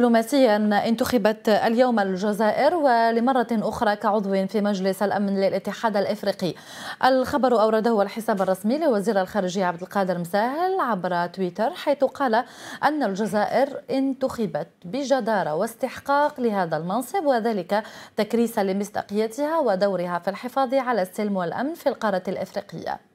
دبلوماسيا انتخبت اليوم الجزائر ولمرة أخرى كعضو في مجلس الأمن للاتحاد الإفريقي الخبر أورده الحساب الرسمي لوزير الخارجية عبد القادر مساهل عبر تويتر حيث قال أن الجزائر انتخبت بجدارة واستحقاق لهذا المنصب وذلك تكريسا لمصداقيتها ودورها في الحفاظ على السلم والأمن في القارة الإفريقية